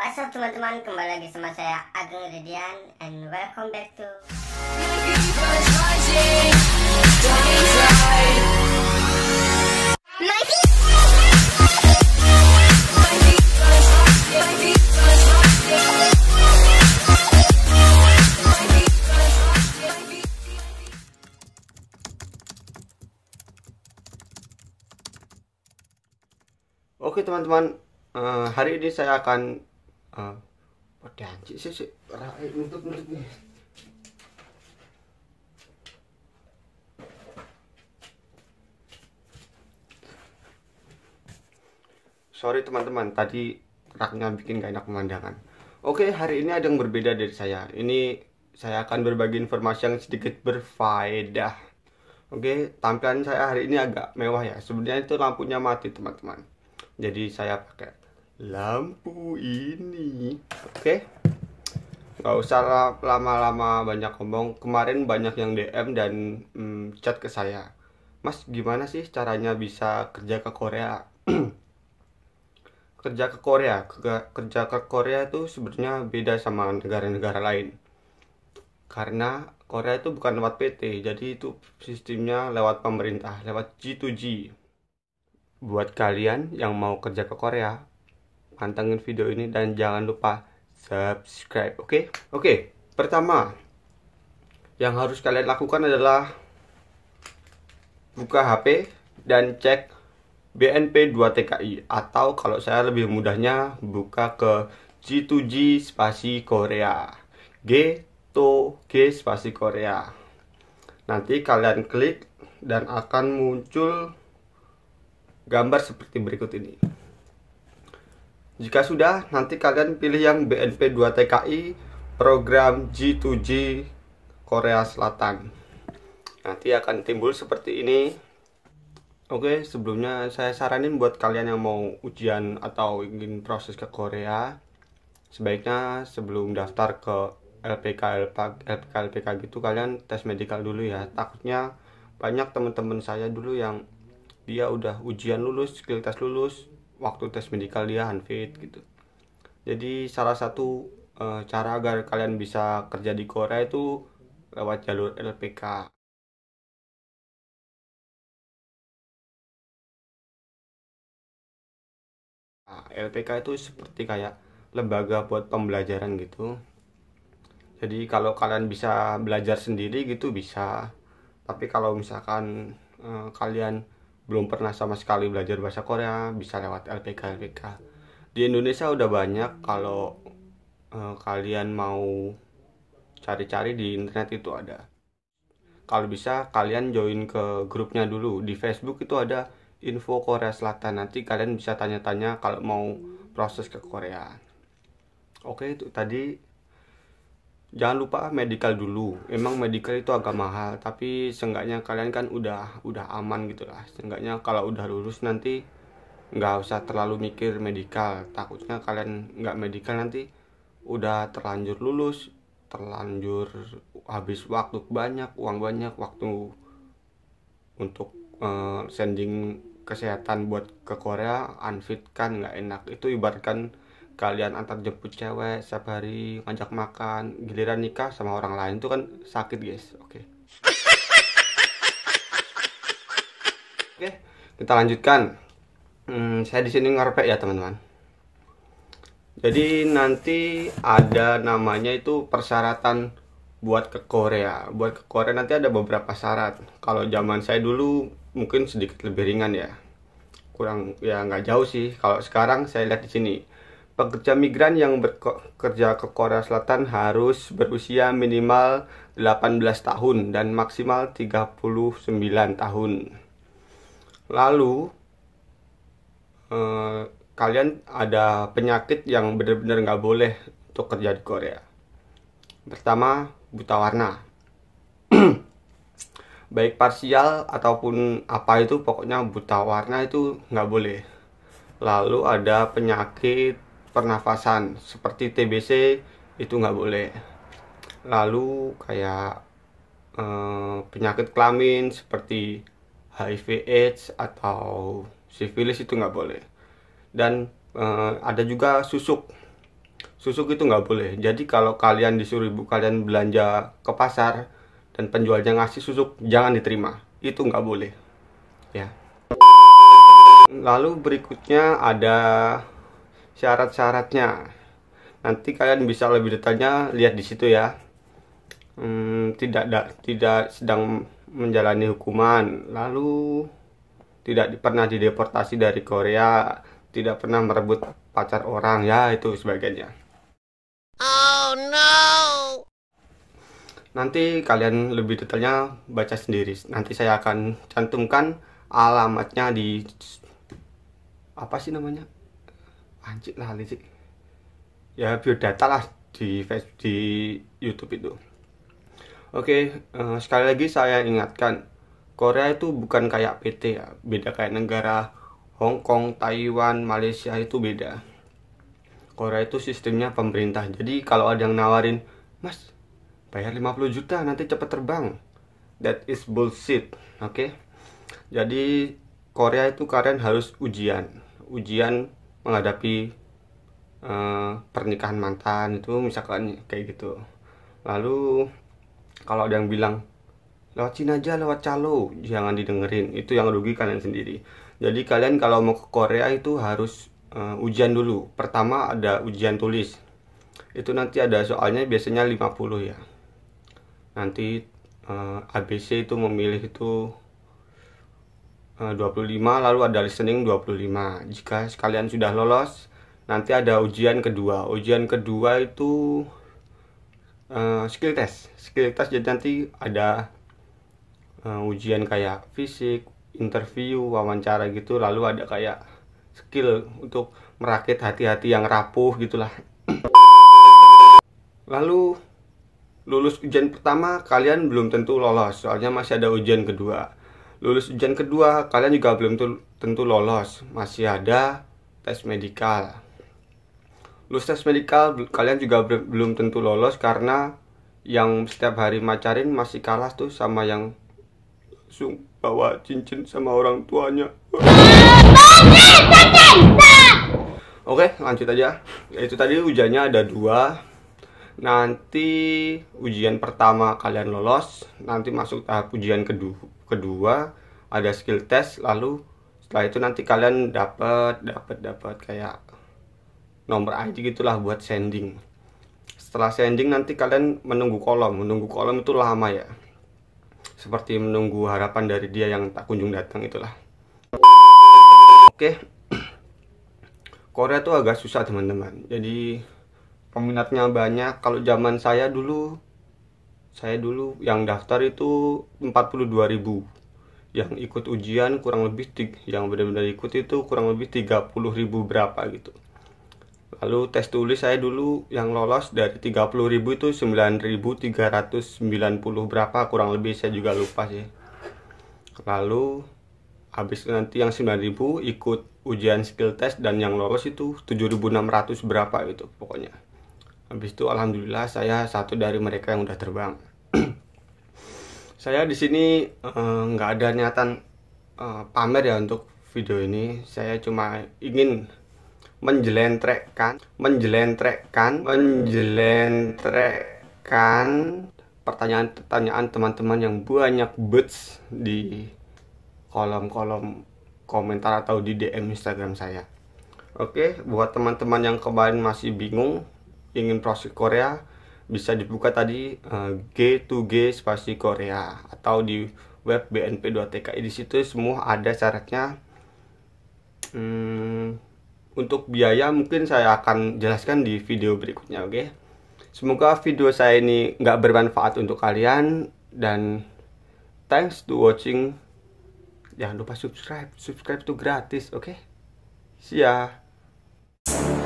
What's up teman-teman, kembali lagi sama saya Agung Ridian And welcome back to Oke teman-teman, uh, hari ini saya akan ah pada anjir sih sih rakyat nutup nih sorry teman-teman tadi raknya bikin gak enak pemandangan oke hari ini ada yang berbeda dari saya ini saya akan berbagi informasi yang sedikit berfaedah oke tampilan saya hari ini agak mewah ya sebenarnya itu lampunya mati teman-teman jadi saya pakai lampu ini oke okay. nggak usah lama-lama banyak ngomong kemarin banyak yang DM dan mm, chat ke saya Mas gimana sih caranya bisa kerja ke Korea kerja ke Korea kerja ke Korea itu sebenarnya beda sama negara-negara lain karena Korea itu bukan lewat PT, jadi itu sistemnya lewat pemerintah, lewat G2G. Buat kalian yang mau kerja ke Korea, pantengin video ini dan jangan lupa subscribe oke okay? oke okay, pertama yang harus kalian lakukan adalah buka HP dan cek BNP 2 TKI atau kalau saya lebih mudahnya buka ke G2G spasi Korea G to G spasi Korea nanti kalian klik dan akan muncul gambar seperti berikut ini jika sudah, nanti kalian pilih yang BNP 2 TKI program G2G Korea Selatan. Nanti akan timbul seperti ini. Oke, sebelumnya saya saranin buat kalian yang mau ujian atau ingin proses ke Korea, sebaiknya sebelum daftar ke LPK LPK LPK, LPK gitu kalian tes medical dulu ya. Takutnya banyak teman-teman saya dulu yang dia udah ujian lulus, skill tes lulus, waktu tes medical dia unfit gitu jadi salah satu uh, cara agar kalian bisa kerja di Korea itu lewat jalur LPK nah, LPK itu seperti kayak lembaga buat pembelajaran gitu jadi kalau kalian bisa belajar sendiri gitu bisa tapi kalau misalkan uh, kalian belum pernah sama sekali belajar bahasa Korea bisa lewat LPK LPK di Indonesia udah banyak kalau uh, kalian mau cari-cari di internet itu ada kalau bisa kalian join ke grupnya dulu di Facebook itu ada info Korea Selatan nanti kalian bisa tanya-tanya kalau mau proses ke Korea oke itu tadi jangan lupa medical dulu emang medical itu agak mahal tapi seenggaknya kalian kan udah udah aman gitu lah seenggaknya kalau udah lulus nanti nggak usah terlalu mikir medical takutnya kalian nggak medical nanti udah terlanjur lulus terlanjur habis waktu banyak uang banyak waktu untuk uh, sending kesehatan buat ke Korea unfit kan nggak enak itu ibaratkan kalian antar jemput cewek setiap hari ngajak makan giliran nikah sama orang lain itu kan sakit guys oke okay. oke okay, kita lanjutkan hmm, saya di sini ngerpek ya teman-teman jadi nanti ada namanya itu persyaratan buat ke Korea buat ke Korea nanti ada beberapa syarat kalau zaman saya dulu mungkin sedikit lebih ringan ya kurang ya nggak jauh sih kalau sekarang saya lihat di sini pekerja migran yang bekerja ke Korea Selatan harus berusia minimal 18 tahun dan maksimal 39 tahun. Lalu eh, kalian ada penyakit yang benar-benar nggak boleh untuk kerja di Korea. Pertama, buta warna. Baik parsial ataupun apa itu pokoknya buta warna itu nggak boleh. Lalu ada penyakit pernafasan seperti TBC itu nggak boleh lalu kayak eh, penyakit kelamin seperti HIV AIDS atau sifilis itu nggak boleh dan eh, ada juga susuk susuk itu nggak boleh jadi kalau kalian disuruh ibu kalian belanja ke pasar dan penjualnya ngasih susuk jangan diterima itu nggak boleh ya lalu berikutnya ada syarat-syaratnya nanti kalian bisa lebih detailnya lihat di situ ya hmm, tidak da, tidak sedang menjalani hukuman lalu tidak pernah dideportasi dari Korea tidak pernah merebut pacar orang ya itu sebagainya oh no nanti kalian lebih detailnya baca sendiri nanti saya akan cantumkan alamatnya di apa sih namanya anjir lah sih ya biodata lah di di YouTube itu oke uh, sekali lagi saya ingatkan Korea itu bukan kayak PT ya beda kayak negara Hong Kong Taiwan Malaysia itu beda Korea itu sistemnya pemerintah jadi kalau ada yang nawarin mas bayar 50 juta nanti cepet terbang that is bullshit oke okay? jadi Korea itu kalian harus ujian ujian menghadapi uh, pernikahan mantan itu misalkan kayak gitu lalu kalau ada yang bilang lewat Cina aja lewat calo jangan didengerin itu yang rugi kalian sendiri jadi kalian kalau mau ke Korea itu harus uh, ujian dulu pertama ada ujian tulis itu nanti ada soalnya biasanya 50 ya nanti uh, eh, ABC itu memilih itu 25 eh, lalu ada listening 25 jika sekalian sudah lolos nanti ada ujian kedua ujian kedua itu uh, skill test skill test jadi nanti ada uh, ujian kayak fisik interview wawancara gitu lalu ada kayak skill untuk merakit hati-hati yang rapuh gitulah lalu lulus ujian pertama kalian belum tentu lolos soalnya masih ada ujian kedua lulus ujian kedua kalian juga belum tentu lolos masih ada tes medikal lulus tes medikal kalian juga belum tentu lolos karena yang setiap hari macarin masih kalah tuh sama yang langsung bawa cincin sama orang tuanya oke lanjut aja ya, itu tadi ujiannya ada dua nanti ujian pertama kalian lolos nanti masuk tahap ujian kedua kedua ada skill test lalu setelah itu nanti kalian dapat dapat dapat kayak nomor ID gitulah buat sending setelah sending nanti kalian menunggu kolom menunggu kolom itu lama ya seperti menunggu harapan dari dia yang tak kunjung datang itulah oke Korea tuh agak susah teman-teman jadi peminatnya banyak kalau zaman saya dulu saya dulu yang daftar itu 42 ribu yang ikut ujian kurang lebih yang benar-benar ikut itu kurang lebih 30 ribu berapa gitu lalu tes tulis saya dulu yang lolos dari 30 ribu itu 9.390 berapa kurang lebih saya juga lupa sih lalu habis nanti yang 9.000 ikut ujian skill test dan yang lolos itu 7.600 berapa gitu pokoknya habis itu alhamdulillah saya satu dari mereka yang udah terbang saya di sini eh, nggak uh, ada niatan uh, pamer ya untuk video ini saya cuma ingin menjelentrekkan menjelentrekkan menjelentrekkan pertanyaan-pertanyaan teman-teman yang banyak buts di kolom-kolom komentar atau di DM Instagram saya. Oke, buat teman-teman yang kemarin masih bingung ingin browsing Korea bisa dibuka tadi G2G eh, spasi Korea atau di web BNP2TKI di situ semua ada syaratnya hmm, untuk biaya mungkin saya akan jelaskan di video berikutnya oke okay? semoga video saya ini nggak bermanfaat untuk kalian dan thanks to watching jangan lupa subscribe subscribe itu gratis oke okay? see ya